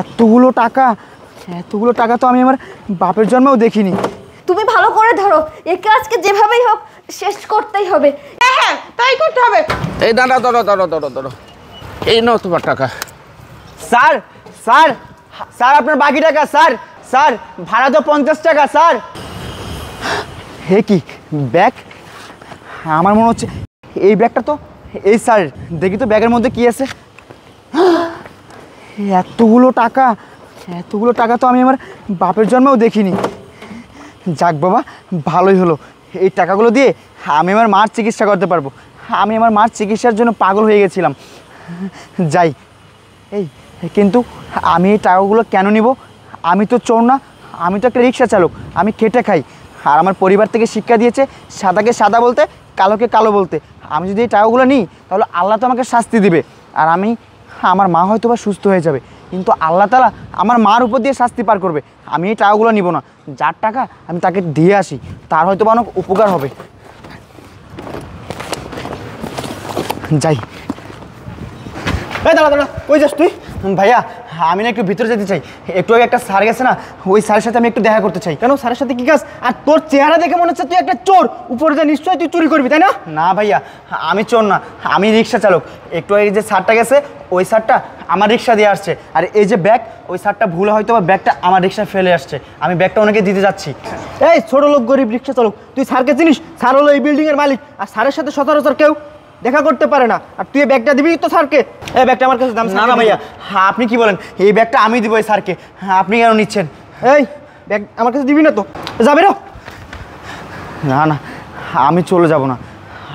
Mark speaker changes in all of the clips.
Speaker 1: এতগুলো টাকা এতগুলো টাকা তো আমি আমার বাপের জন্মেও দেখিনি তুমি ভালো করে ধরো একে আজকে যেভাবেই হোক শেষ করতেই হবে হ্যাঁ হ্যাঁ তাই করতে হবে
Speaker 2: এই দাঁড়া ধরো ধরো ধরো ধরো এই নাও তোমার টাকা স্যার
Speaker 1: স্যার স্যার আপনার বাকি টাকা স্যার স্যার ভাড়া তো পঞ্চাশ টাকা স্যার হে কি ব্যাগ আমার মনে হচ্ছে এই ব্যাগটা তো এই স্যার দেখি তো ব্যাগের মধ্যে কি আছে এতগুলো টাকা এতগুলো টাকা তো আমি আমার বাপের জন্মেও দেখিনি যাক বাবা ভালোই হলো এই টাকাগুলো দিয়ে আমি আমার মার চিকিৎসা করতে পারবো আমি আমার মার চিকিৎসার জন্য পাগল হয়ে গেছিলাম যাই এই কিন্তু আমি এই টাকাগুলো কেন নিব আমি তো চোর না আমি তো একটা রিক্সা চালক আমি খেটে খাই আর আমার পরিবার থেকে শিক্ষা দিয়েছে সাদাকে সাদা বলতে কালোকে কালো বলতে আমি যদি এই টাকাগুলো নিই তাহলে আল্লাহ তো আমাকে শাস্তি দিবে আর আমি আমার মা হয়তো বা সুস্থ হয়ে যাবে কিন্তু আল্লাহ তালা আমার মার উপর দিয়ে শাস্তি পার করবে আমি এই টাকাগুলো নিব না যার টাকা আমি তাকে দিয়ে আসি তার হয়তো বা অনেক উপকার হবে যাই দাঁড়া দাঁড়া ওই যাস তুই ভাইয়া আমি না একটু ভিতরে যেতে চাই একটু আগে একটা স্যার গেছে না ওই স্যারের সাথে আমি একটু দেখা করতে চাই কেন স্যারের সাথে কি কাজ আর তোর চেহারা দেখে মনে হচ্ছে তুই একটা চোর উপরে যা নিশ্চয়ই তুই চুরি করবি তাই না না ভাইয়া আমি চোর না আমি রিক্সা চালক একটু আগে যে স্যারটা গেছে ওই স্যারটা আমার রিক্সা দিয়ে আসছে আর এই যে ব্যাগ ওই স্যারটা ভুল হয়তো বা ব্যাগটা আমার রিক্সা ফেলে আসছে আমি ব্যাগটা ওনাকে দিতে যাচ্ছি এই ছোট লোক গরিব রিক্সা চালক তুই স্যারকে চিনিস স্যার হলো এই বিল্ডিংয়ের মালিক আর স্যারের সাথে সচরাচর কেউ দেখা করতে পারে না আর তুই ব্যাগটা দিবি তো স্যারকে এই ব্যাগটা আমার কাছে দাম না না ভাইয়া হ্যাঁ আপনি কি বলেন এই ব্যাগটা আমি দিব এই স্যারকে হ্যাঁ, আপনি কেন নিচ্ছেন এই ব্যাগ আমার কাছে দিবি না তো যাবে না না না আমি চলে যাব না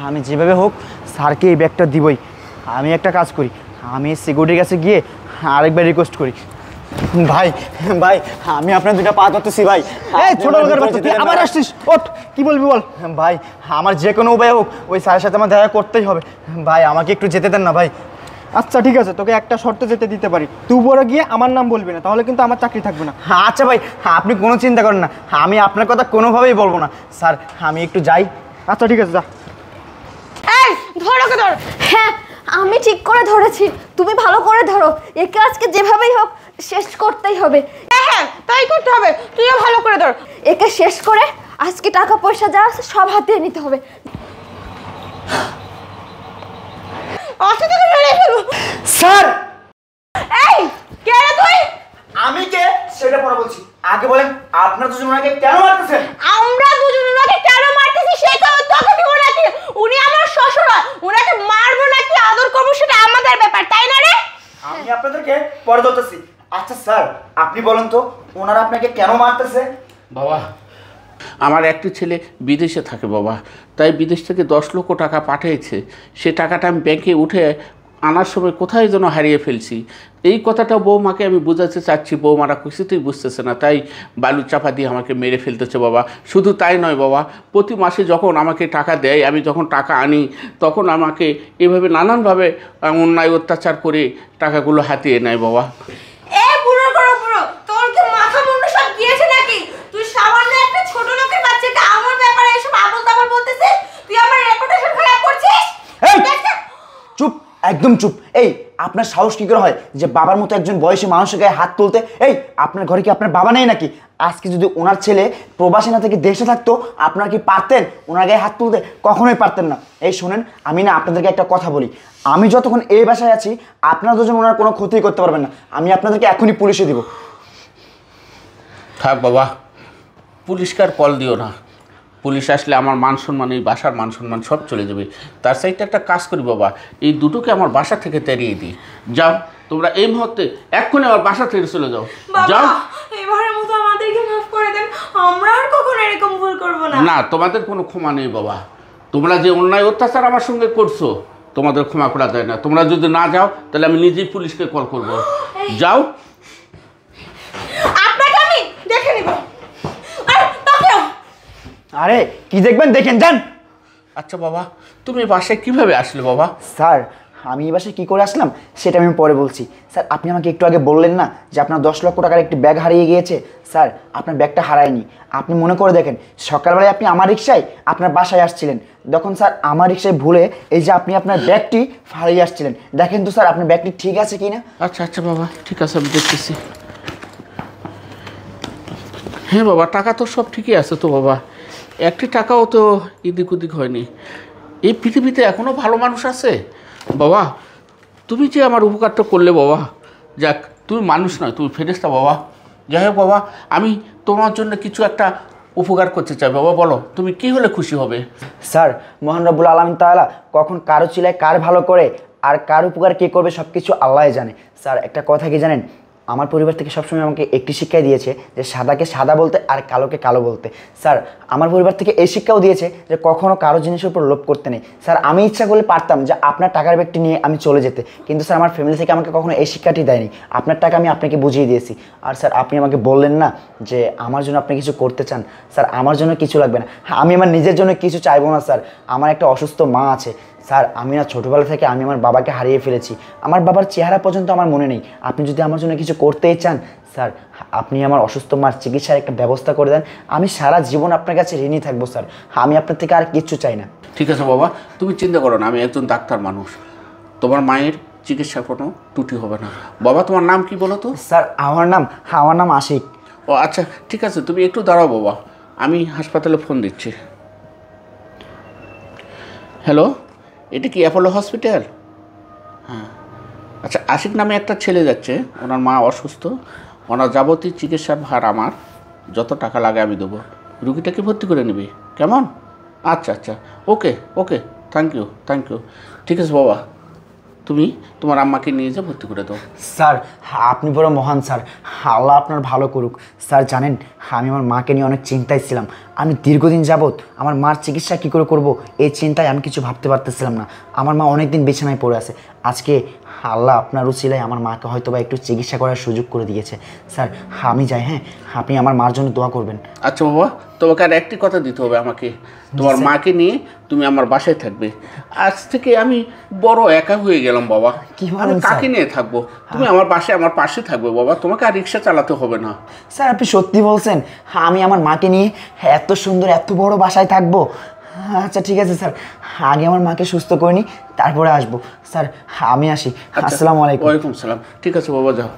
Speaker 1: আমি যেভাবে হোক স্যারকে এই ব্যাগটা দিবই আমি একটা কাজ করি আমি সিকিউরিটির কাছে গিয়ে আরেকবার রিকোয়েস্ট করি ভাই ভাই আমি আপনার দুটা পা ধরতেছি ভাই এই ছোট লোকের বাচ্চা তুই আবার আসছিস ওট কি বলবি বল ভাই আমার যে কোনো উপায় হোক ওই স্যারের সাথে আমার দেখা করতেই হবে ভাই আমাকে একটু যেতে দেন না ভাই আচ্ছা ঠিক আছে তোকে একটা শর্ত যেতে দিতে পারি তুই বড় গিয়ে আমার নাম বলবি না তাহলে কিন্তু আমার চাকরি থাকবে না আচ্ছা ভাই আপনি কোনো চিন্তা করেন না আমি আপনার কথা কোনোভাবেই বলবো না স্যার আমি একটু যাই আচ্ছা ঠিক আছে যা এই ধর ওকে ধর হ্যাঁ আমি ঠিক করে ধরেছি তুমি ভালো করে ধরো একে আজকে যেভাবেই হোক শেষ করতেই হবে হ্যাঁ, হ্যাঁ তাই করতে হবে তুইও ভালো করে ধর একে শেষ করে আজকে টাকা পয়সা যা আছে সব হাতিয়ে নিতে হবে স্যার এই কে আমি কে সেটা পরে বলছি আগে বলেন কেন মারতেছেন আমরা দুজন ওনাকে উনি আমার মারবো আদর আমাদের ব্যাপার তাই না রে আমি আপনাদেরকে পরে ধরতেছি আচ্ছা স্যার আপনি বলেন তো ওনারা আপনাকে কেন মারতেছে
Speaker 2: বাবা আমার একটি ছেলে বিদেশে থাকে বাবা তাই বিদেশ থেকে দশ লক্ষ টাকা পাঠিয়েছে সে টাকাটা আমি ব্যাংকে উঠে আনার সময় কোথায় যেন হারিয়ে ফেলছি এই কথাটা বৌমাকে আমি বোঝাতে চাচ্ছি বৌমারা কিছুতেই বুঝতেছে না তাই বালু চাপা দিয়ে আমাকে মেরে ফেলতেছে বাবা শুধু তাই নয় বাবা প্রতি মাসে যখন আমাকে টাকা দেয় আমি যখন টাকা আনি তখন আমাকে এভাবে নানানভাবে অন্যায় অত্যাচার করে টাকাগুলো হাতিয়ে নেয় বাবা
Speaker 1: একদম চুপ এই আপনার সাহস কী করে হয় যে বাবার মতো একজন বয়সী মানুষের গায়ে হাত তুলতে এই আপনার ঘরে কি আপনার বাবা নেই নাকি আজকে যদি ওনার ছেলে প্রবাসী না থেকে দেশে থাকতো আপনারা কি পারতেন ওনার গায়ে হাত তুলতে কখনোই পারতেন না এই শোনেন আমি না আপনাদেরকে একটা কথা বলি আমি যতক্ষণ এই বাসায় আছি আপনারা দুজন ওনার কোনো ক্ষতি করতে পারবেন না আমি আপনাদেরকে এখনই পুলিশে দিব
Speaker 2: থাক বাবা পুলিশকে আর কল দিও না পুলিশ আসলে আমার মান সম্মান এই বাসার মান সম্মান সব চলে যাবে তার সাইডে একটা কাজ করি বাবা এই দুটোকে আমার বাসা থেকে তেরিয়ে দিই যাও তোমরা এই মুহূর্তে এক্ষুনি আমার বাসা থেকে চলে যাও যাও
Speaker 1: এবারের মতো আমাদেরকে মাফ করে দেন আমরা আর কখনো এরকম ভুল করব না না
Speaker 2: তোমাদের কোনো ক্ষমা নেই বাবা তোমরা যে অন্যায় অত্যাচার আমার সঙ্গে করছো তোমাদের ক্ষমা করা যায় না তোমরা যদি না যাও তাহলে আমি নিজেই পুলিশকে কল করব যাও
Speaker 1: আপনাকে আমি দেখে নেব
Speaker 2: আরে কি দেখবেন দেখেন যান আচ্ছা বাবা তুমি বাসে কিভাবে আসলে
Speaker 1: বাবা স্যার আমি এই বাসে কী করে আসলাম সেটা আমি পরে বলছি স্যার আপনি আমাকে একটু আগে বললেন না যে আপনার দশ লক্ষ টাকার একটি ব্যাগ হারিয়ে গিয়েছে স্যার আপনার ব্যাগটা হারায়নি আপনি মনে করে দেখেন সকালবেলায় আপনি আমার রিক্সায় আপনার বাসায় আসছিলেন তখন স্যার আমার রিক্সায় ভুলে এই যে আপনি আপনার ব্যাগটি হারিয়ে আসছিলেন দেখেন তো স্যার আপনার ব্যাগটি ঠিক আছে কি না
Speaker 2: আচ্ছা আচ্ছা বাবা ঠিক আছে আমি দেখতেছি হ্যাঁ বাবা টাকা তো সব ঠিকই আছে তো বাবা একটি টাকাও তো এদিক ওদিক হয়নি এই পৃথিবীতে এখনও ভালো মানুষ আছে বাবা তুমি যে আমার উপকারটা করলে বাবা যাক তুমি মানুষ নয় তুমি ফেরেস্তা বাবা যাই হোক বাবা আমি তোমার জন্য কিছু একটা উপকার করতে চাই বাবা বলো তুমি কি হলে খুশি হবে স্যার মোহান রবুল আলম তালা কখন কারো চিলায়
Speaker 1: কার ভালো করে আর কার উপকার কে করবে সব কিছু আল্লাহ জানে স্যার একটা কথা কি জানেন আমার পরিবার থেকে সবসময় আমাকে একটি শিক্ষাই দিয়েছে যে সাদাকে সাদা বলতে আর কালোকে কালো বলতে স্যার আমার পরিবার থেকে এই শিক্ষাও দিয়েছে যে কখনও কারো জিনিসের উপর লোভ করতে নেই স্যার আমি ইচ্ছা করলে পারতাম যে আপনার টাকার ব্যাগটি নিয়ে আমি চলে যেতে কিন্তু স্যার আমার ফ্যামিলি থেকে আমাকে কখনো এই শিক্ষাটি দেয়নি আপনার টাকা আমি আপনাকে বুঝিয়ে দিয়েছি আর স্যার আপনি আমাকে বললেন না যে আমার জন্য আপনি কিছু করতে চান স্যার আমার জন্য কিছু লাগবে না হ্যাঁ, আমি আমার নিজের জন্য কিছু চাইবো না স্যার আমার একটা অসুস্থ মা আছে স্যার আমি না ছোটোবেলা থেকে আমি আমার বাবাকে হারিয়ে ফেলেছি আমার বাবার চেহারা পর্যন্ত আমার মনে নেই আপনি যদি আমার জন্য কিছু করতেই চান স্যার আপনি আমার অসুস্থ মার চিকিৎসার একটা ব্যবস্থা করে দেন আমি সারা জীবন আপনার কাছে ঋণই থাকবো স্যার আমি আপনার থেকে আর কিচ্ছু চাই না
Speaker 2: ঠিক আছে বাবা তুমি চিন্তা করো না আমি একজন ডাক্তার মানুষ তোমার মায়ের চিকিৎসা কোনো ত্রুটি হবে না বাবা তোমার নাম কি বলো তো স্যার আমার নাম আমার নাম আশিক ও আচ্ছা ঠিক আছে তুমি একটু দাঁড়াও বাবা আমি হাসপাতালে ফোন দিচ্ছি হ্যালো এটা কি অ্যাপোলো হসপিটাল হ্যাঁ আচ্ছা আশিক নামে একটা ছেলে যাচ্ছে ওনার মা অসুস্থ ওনার যাবতীয় চিকিৎসা ভার আমার যত টাকা লাগে আমি দেবো রুগীটাকে ভর্তি করে নিবি কেমন আচ্ছা আচ্ছা okay okay thank you thank you ঠিক আছে বাবা তুমি তোমার আম্মাকে নিয়ে যা ভর্তি করে দাও স্যার আপনি বড় মহান
Speaker 1: স্যার আল্লাহ আপনার ভালো করুক স্যার জানেন আমি আমার মাকে নিয়ে অনেক চিন্তায় ছিলাম আমি দীর্ঘদিন যাবৎ আমার মার চিকিৎসা কী করে করব এই চিন্তায় আমি কিছু ভাবতে পারতেছিলাম না আমার মা অনেক দিন বিছানায় পড়ে আছে আজকে আল্লাহ আপনার উচিলায় আমার মাকে হয়তো বা একটু চিকিৎসা করার সুযোগ করে দিয়েছে স্যার আমি যাই হ্যাঁ আপনি আমার মার জন্য দোয়া করবেন
Speaker 2: আচ্ছা বাবা তোমাকে আর একটি কথা দিতে হবে আমাকে তোমার মাকে নিয়ে তুমি আমার বাসায় থাকবে আজ থেকে আমি বড় একা হয়ে গেলাম বাবা আমি কাকে নিয়ে থাকবো তুমি হ্যাঁ। আমার বাসায় আমার পাশে থাকবে বাবা তোমাকে আর রিক্সা চালাতে হবে না
Speaker 1: স্যার আপনি সত্যি বলছেন আমি আমার মাকে নিয়ে এত সুন্দর এত বড় বাসায় থাকবো আচ্ছা ঠিক আছে স্যার আগে আমার মাকে সুস্থ করে নিই তারপরে আসবো স্যার আমি আসি আচ্ছা, আসসালামু
Speaker 2: আলাইকুম ওয়ালাইকুম সালাম ঠিক আছে বাবা যাও